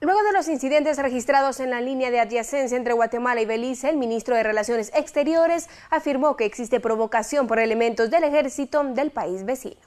Luego de los incidentes registrados en la línea de adyacencia entre Guatemala y Belice, el ministro de Relaciones Exteriores afirmó que existe provocación por elementos del ejército del país vecino.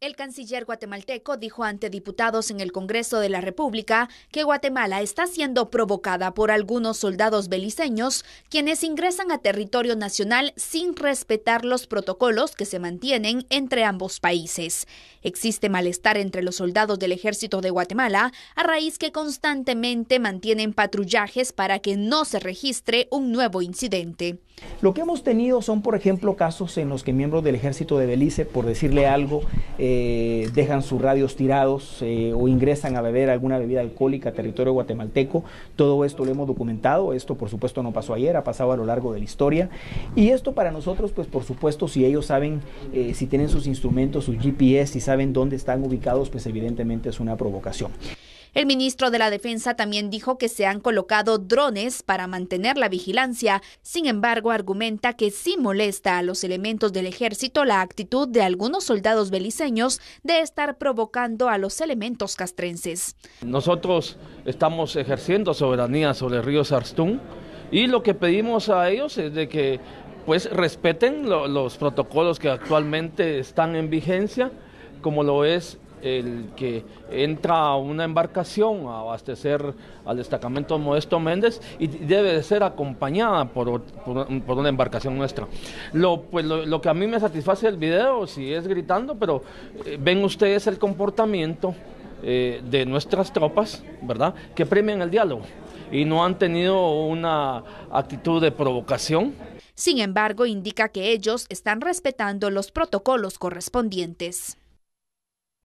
El canciller guatemalteco dijo ante diputados en el Congreso de la República que Guatemala está siendo provocada por algunos soldados beliceños quienes ingresan a territorio nacional sin respetar los protocolos que se mantienen entre ambos países. Existe malestar entre los soldados del ejército de Guatemala a raíz que constantemente mantienen patrullajes para que no se registre un nuevo incidente. Lo que hemos tenido son, por ejemplo, casos en los que miembros del ejército de Belice, por decirle algo, eh, dejan sus radios tirados eh, o ingresan a beber alguna bebida alcohólica a territorio guatemalteco. Todo esto lo hemos documentado. Esto, por supuesto, no pasó ayer, ha pasado a lo largo de la historia. Y esto para nosotros, pues, por supuesto, si ellos saben, eh, si tienen sus instrumentos, sus GPS, si saben dónde están ubicados, pues evidentemente es una provocación. El ministro de la Defensa también dijo que se han colocado drones para mantener la vigilancia. Sin embargo, argumenta que sí molesta a los elementos del ejército la actitud de algunos soldados beliceños de estar provocando a los elementos castrenses. Nosotros estamos ejerciendo soberanía sobre el río Sarstún y lo que pedimos a ellos es de que pues respeten los protocolos que actualmente están en vigencia, como lo es el que entra a una embarcación a abastecer al destacamento Modesto Méndez y debe de ser acompañada por, una embarcación nuestra. Pues, lo, que a mí me satisface el video, si es gritando, pero eh, ven ustedes el comportamiento eh, de nuestras tropas, ¿verdad? Que premian el diálogo y no han tenido una actitud de provocación. Sin embargo, indica que ellos están respetando los protocolos correspondientes.